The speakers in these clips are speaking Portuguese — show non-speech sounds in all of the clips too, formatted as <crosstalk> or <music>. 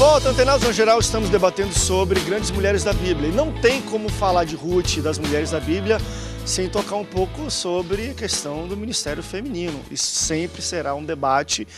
volta, antenados no geral, estamos debatendo sobre grandes mulheres da Bíblia. E não tem como falar de Ruth e das mulheres da Bíblia sem tocar um pouco sobre a questão do ministério feminino. Isso sempre será um debate.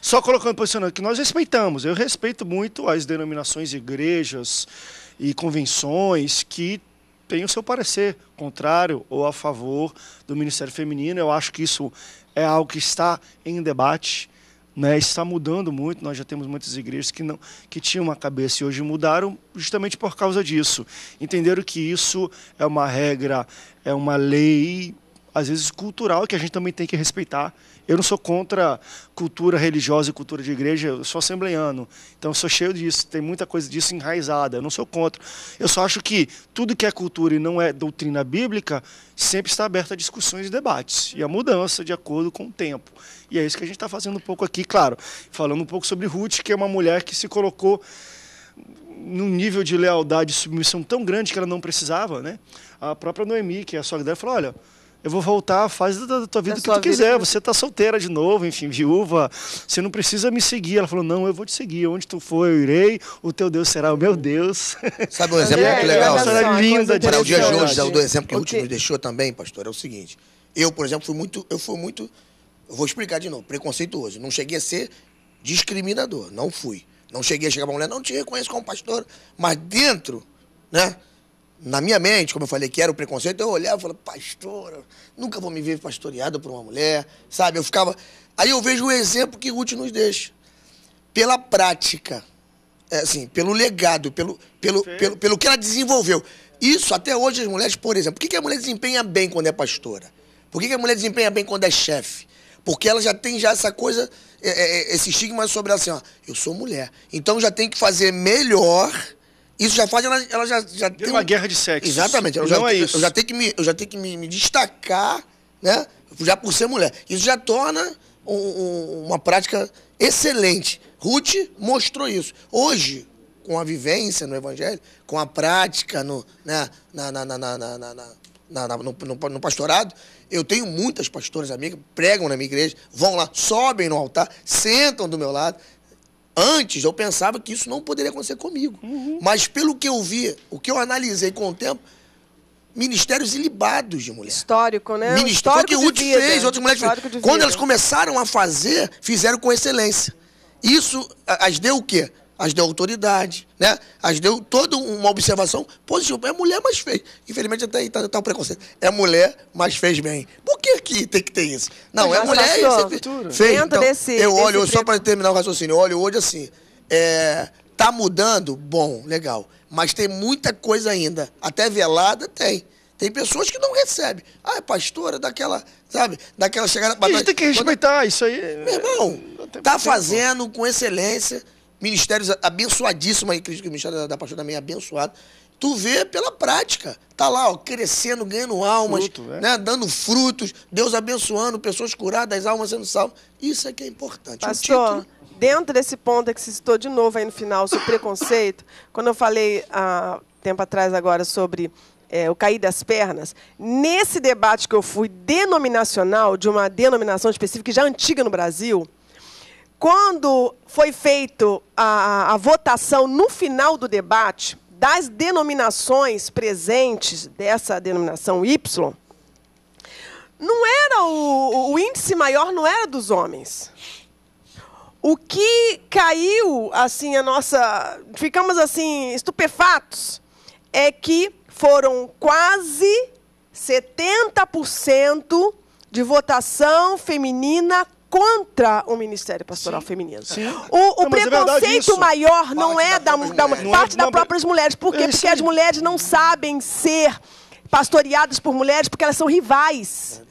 Só colocando posicionando que nós respeitamos, eu respeito muito as denominações, igrejas e convenções que têm o seu parecer contrário ou a favor do ministério feminino. Eu acho que isso é algo que está em debate né? Está mudando muito, nós já temos muitas igrejas que, não, que tinham uma cabeça e hoje mudaram justamente por causa disso. Entenderam que isso é uma regra, é uma lei às vezes, cultural, que a gente também tem que respeitar. Eu não sou contra cultura religiosa e cultura de igreja, eu sou assembleiano. Então, eu sou cheio disso, tem muita coisa disso enraizada. Eu não sou contra. Eu só acho que tudo que é cultura e não é doutrina bíblica sempre está aberto a discussões e debates e a mudança de acordo com o tempo. E é isso que a gente está fazendo um pouco aqui, claro, falando um pouco sobre Ruth, que é uma mulher que se colocou num nível de lealdade e submissão tão grande que ela não precisava, né? A própria Noemi, que é a sogra dela, falou: olha eu vou voltar, faz da tua vida o que tu quiser. Você tá solteira de novo, enfim, viúva. Você não precisa me seguir. Ela falou, não, eu vou te seguir. Onde tu for, eu irei. O teu Deus será o meu Deus. Sabe um <laughs> exemplo é, muito legal? É, é linda de Para o dia de hoje, o exemplo que o último deixou também, pastor, é o seguinte. Eu, por exemplo, fui muito, eu fui muito, eu vou explicar de novo, preconceituoso. Não cheguei a ser discriminador, não fui. Não cheguei a chegar pra mulher, não te reconheço como pastor, mas dentro, né? na minha mente, como eu falei que era o preconceito, eu olhava e falava, pastora, nunca vou me ver pastoreado por uma mulher, sabe? Eu ficava. Aí eu vejo o exemplo que Ruth nos deixa. Pela prática, é, assim, pelo legado, pelo, pelo, pelo, pelo que ela desenvolveu. Isso até hoje as mulheres, por exemplo, por que, a mulher desempenha bem quando é pastora? Por que, que a mulher desempenha bem quando é chefe? Porque ela já tem já essa coisa, é, é, esse estigma sobre ela assim, ó, eu sou mulher. Então já tem que fazer melhor isso já faz, ela, ela já, já tem. uma um... guerra de sexo. Exatamente. Ela não é isso. Eu já tenho que me, eu já tenho que me, me destacar, né? Já por ser mulher. Isso já torna um, um, uma prática excelente. Ruth mostrou isso. Hoje, com a vivência no Evangelho, com a prática no, né, na, na, na, na, na, na, na, na no, no, pastorado. Eu tenho muitas pastoras amigas, pregam na minha igreja, vão lá, sobem no altar, sentam do meu lado, Antes eu pensava que isso não poderia acontecer comigo. Uhum. Mas pelo que eu vi, o que eu analisei com o tempo, ministérios ilibados de mulher. Histórico, né? Ministério que Ruth fez, outras mulheres Quando elas começaram a fazer, fizeram com excelência. Isso as deu o quê? As deu autoridade, né? As deu toda uma observação positiva. É mulher, mas fez. Infelizmente até aí está tá o preconceito. É mulher, mas fez bem. Por tem que ter isso. Não, é mulher passou, e você Então, desse, eu olho, desse só para terminar o raciocínio, eu olho hoje assim. É, tá mudando? Bom, legal. Mas tem muita coisa ainda. Até velada tem. Tem pessoas que não recebem. Ah, é pastora daquela, sabe? Daquela chegada A gente tem que é- respeitar isso aí. É- Meu irmão, tá fazendo com excelência. Ministérios abençoadíssimos aí, Cristo que o ministério da, da pastora também é abençoado tu vê pela prática. Tá lá, ó, crescendo, ganhando almas, Fruto, é. né? dando frutos, Deus abençoando, pessoas curadas, almas sendo salvas. Isso é que é importante. Pastor, um título... dentro desse ponto que se citou de novo aí no final, sobre <coughs> preconceito, quando eu falei há tempo atrás agora sobre é, o cair das pernas, nesse debate que eu fui denominacional, de uma denominação específica já é antiga no Brasil, quando foi feito a, a votação no final do debate, das denominações presentes dessa denominação Y, não era o, o índice maior não era dos homens. O que caiu assim a nossa, ficamos assim estupefatos, é que foram quase 70% de votação feminina contra o Ministério Pastoral sim, Feminino. Sim. O, o não, é preconceito é maior não parte é da, da, é da não parte é, das próprias mulheres. Por quê? É, porque as mulheres não sabem ser pastoreadas por mulheres porque elas são rivais.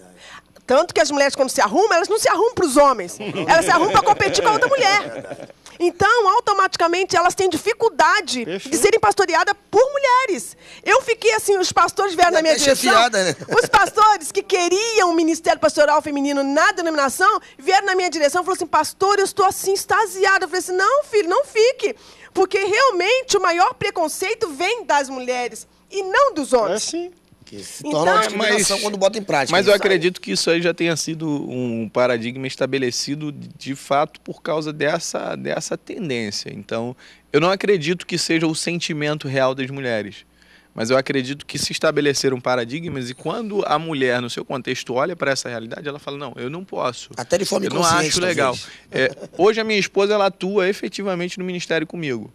Tanto que as mulheres, quando se arrumam, elas não se arrumam para os homens. Elas se arrumam para competir com a outra mulher. Então, automaticamente, elas têm dificuldade de serem pastoreadas por mulheres. Eu fiquei assim, os pastores vieram na minha direção. Fiada, né? <laughs> Os pastores que queriam o ministério pastoral feminino na denominação vieram na minha direção e falaram assim, pastor, eu estou assim, extasiada. Eu falei assim, não, filho, não fique. Porque realmente o maior preconceito vem das mulheres e não dos é homens. É sim. Que se então, torna uma discriminação mas, quando bota em prática. Mas eu sabe? acredito que isso aí já tenha sido um paradigma estabelecido de fato por causa dessa, dessa tendência. Então, eu não acredito que seja o sentimento real das mulheres. Mas eu acredito que se estabeleceram paradigmas e quando a mulher, no seu contexto, olha para essa realidade, ela fala: Não, eu não posso. Até de forma Eu não acho legal. É, hoje a minha esposa ela atua efetivamente no ministério comigo.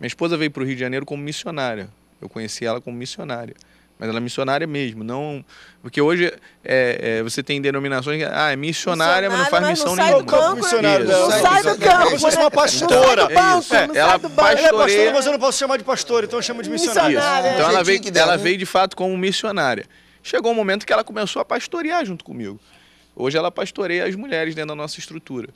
Minha esposa veio para o Rio de Janeiro como missionária. Eu conheci ela como missionária. Mas ela é missionária mesmo, não. Porque hoje é, é, você tem denominações que ah, é missionária, missionária mas não faz mas missão não nenhuma. Banco, missionária, é. não, sai, sai do, campo. Como se uma pastora. Não sai do banco, é, não é, ela, sai do banco. ela é pastora, mas eu não posso chamar de pastora, então eu chamo de missionária. missionária. É. Então ela veio, ela veio de fato como missionária. Chegou um momento que ela começou a pastorear junto comigo. Hoje ela pastoreia as mulheres dentro da nossa estrutura.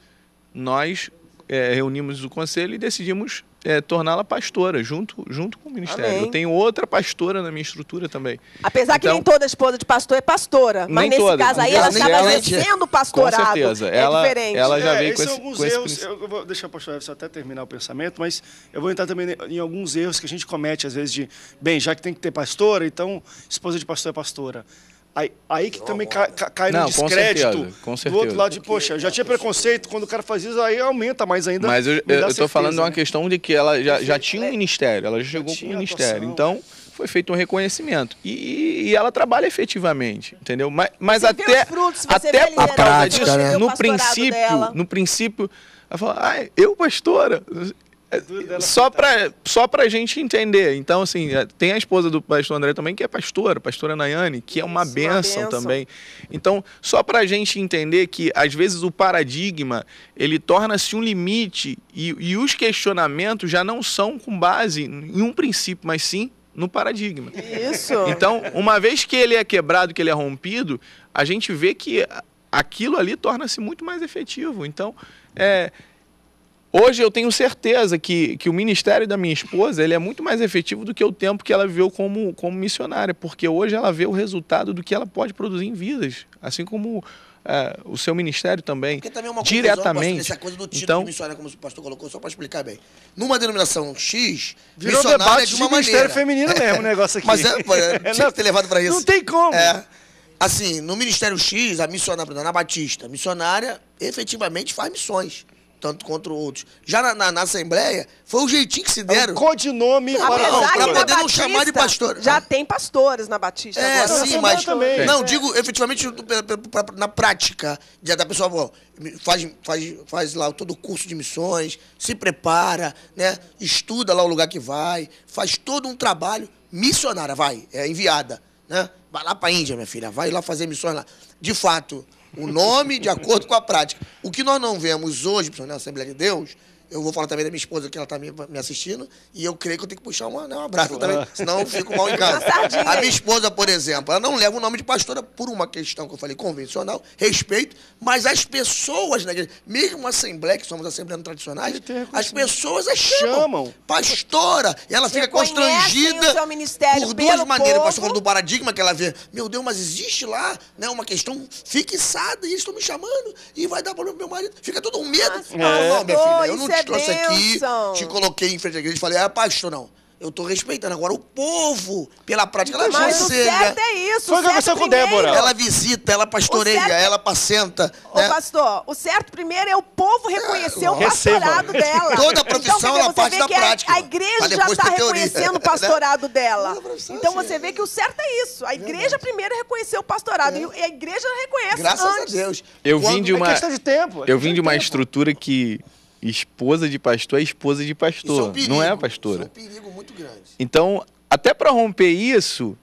Nós é, reunimos o conselho e decidimos é, torná-la pastora junto, junto com o ministério. Amém. Eu tenho outra pastora na minha estrutura também. Apesar então, que nem toda esposa de pastor é pastora, mas nesse toda. caso aí ela, ela acaba exercendo é- pastorado. Com certeza, é ela, diferente. ela já é, veio com, é esse, alguns com erros, Eu vou deixar o pastor Everson até terminar o pensamento, mas eu vou entrar também em alguns erros que a gente comete às vezes de, bem, já que tem que ter pastora, então esposa de pastor é pastora. Aí, aí que também cai, cai não, no descrédito. Com certeza, com certeza. Do outro lado de, poxa, já tinha preconceito, quando o cara faz isso, aí aumenta mais ainda. Mas eu, estou falando de uma né? questão de que ela já, já tinha um ministério, ela já chegou já com um ministério. Então, foi feito um reconhecimento. E, e, ela trabalha efetivamente, entendeu? Mas, mas até, frutos, até a prática, disso, né? no princípio, no princípio, ela fala, ah, eu pastora, é, só para só pra gente entender. Então, assim, é, tem a esposa do pastor André também, que é pastora, pastora Nayane, que é uma, Isso, benção, uma benção também. Então, só para a gente entender que, às vezes, o paradigma, ele torna-se um limite e, e os questionamentos já não são com base em um princípio, mas sim no paradigma. Isso. Então, uma vez que ele é quebrado, que ele é rompido, a gente vê que aquilo ali torna-se muito mais efetivo. Então, é Hoje eu tenho certeza que, que o ministério da minha esposa ele é muito mais efetivo do que o tempo que ela viveu como, como missionária, porque hoje ela vê o resultado do que ela pode produzir em vidas, assim como é, o seu ministério também. Porque também é uma diretamente. Essa coisa do título então, missionária, como o pastor colocou, só para explicar bem. Numa denominação X, virou é debate de uma de ministério maneira. feminino mesmo o negócio aqui. Mas é, <laughs> é, é, tinha que ter levado para isso. Não tem como. É assim, no Ministério X, a missionária, na Batista, missionária, efetivamente faz missões tanto contra outros. Já na, na, na, Assembleia, foi o jeitinho que se deram. É um codinome para não, pra poder não chamar de pastor. Já ah. tem pastores na Batista. É, agora. sim, mas. Também. Não, é. digo efetivamente na prática. Já da pessoa faz, faz, faz lá todo o curso de missões, se prepara, né? estuda lá o lugar que vai, faz todo um trabalho. Missionária, vai, é enviada. Né? Vai lá para a Índia, minha filha, vai lá fazer missões lá. De fato, o nome de acordo com a prática. O que nós não vemos hoje, na Assembleia de Deus, eu vou falar também da minha esposa, que ela está me, me, assistindo, e eu creio que eu tenho que puxar uma, né, um abraço também, senão eu fico mal em casa. A minha esposa, por exemplo, ela não leva o nome de pastora por uma questão que eu falei convencional, respeito, mas as pessoas na igreja, mesmo a Assembleia, que somos assembleanos tradicionais, as pessoas a chamam, chamam. pastora, e ela fica constrangida por duas maneiras. Povo. Pastor do paradigma que ela vê, meu Deus, mas existe lá né, uma questão fixada, e eles estão me chamando, e vai dar problema pro meu marido. Fica todo um medo. Mas, Não, minha filha, eu não te trouxe bênção. aqui, te coloquei em frente à igreja e falei, ah, pastor, não. Eu tô respeitando. Agora, o povo, pela prática, ela Mas o certo é isso. Foi o que aconteceu com Débora. Ela visita, ela pastoreia, certo... ela apacenta. Ô, né? pastor, o certo primeiro é o povo reconhecer é, o pastorado Receba. dela. Toda a então, profissão, então, ela parte da prática. A, igreja já está reconhecendo o né? pastorado dela. Assim, então, você assim, vê que o é certo é isso. A igreja primeiro reconheceu o pastorado. É. E a igreja reconhece Graças antes. a Deus. É é eu vim de uma... É questão de tempo. Eu vim de uma estrutura que Esposa de pastor é esposa de pastor, é um perigo, não é pastora. Isso é um é é perigo muito grande. Então, até para romper isso,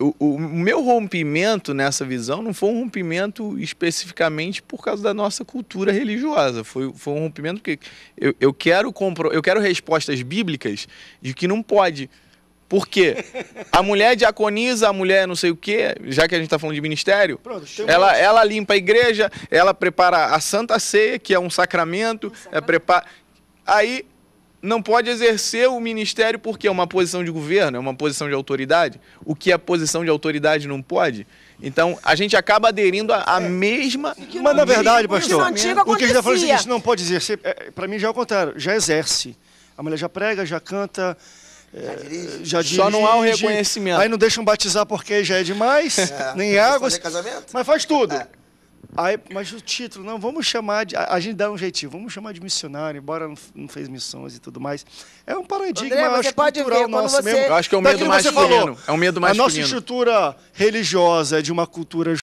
o, o, meu rompimento nessa visão não foi um rompimento especificamente por causa da nossa cultura religiosa. Foi, foi um rompimento que eu, eu, quero compro, eu quero respostas bíblicas de que não pode por quê? A mulher diaconiza, a mulher não sei o quê, já que a gente está falando de ministério. Pronto, ela, ela limpa a igreja, ela prepara a Santa Ceia, que é um sacramento, um sacramento. É prepara... aí não pode exercer o ministério porque é uma posição de governo, é uma posição de autoridade. O que a é posição de autoridade não pode. Então, a gente acaba aderindo à é. mesma. Mas, na verdade, pastor, é o que a gente está falando é o seguinte: não pode exercer. É, Para mim, já é o contrário, já exerce. A mulher já prega, já canta, já é, dirige. já dirige. Só não há o reconhecimento. Aí não deixam batizar porque já é demais, é, <laughs> nem água. Mas faz tudo. É. Aí, mas o título, não, vamos chamar de. A, gente dá um jeitinho, vamos chamar de missionário, embora não, não fez missões e tudo mais. É um paradigma André, acho, cultural ver, nosso você... mesmo. Eu acho que é tá um é medo mais masculino. Falou, é um medo masculino. A nossa estrutura religiosa é de uma cultura